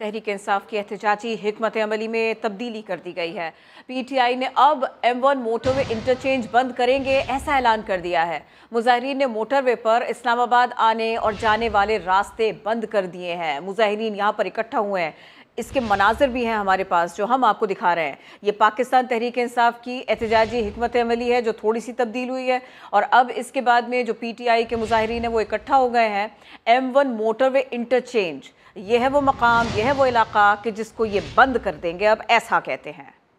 तहरीक इंसाफ की एहतजाजी हमत अमली में तब्दीली कर दी गई है पी टी आई ने अब एम वन मोटरवे इंटरचेंज बंद करेंगे ऐसा ऐलान कर दिया है मुजाहरीन ने मोटरवे पर इस्लामाबाद आने और जाने वाले रास्ते बंद कर दिए हैं मुजाहरीन यहाँ पर इकट्ठा हुए हैं इसके मनाजिर भी हैं हमारे पास जो हम आपको दिखा रहे हैं ये पाकिस्तान तहरीक इंसाफ की एहतजाजी हमत अमली है जो थोड़ी सी तब्दील हुई है और अब इसके बाद में जो पी टी आई के मुजाहरीन हैं वो इकट्ठा हो गए हैं M one motorway interchange यह है वो मकाम यह है वो इलाका कि जिसको ये बंद कर देंगे अब ऐसा कहते हैं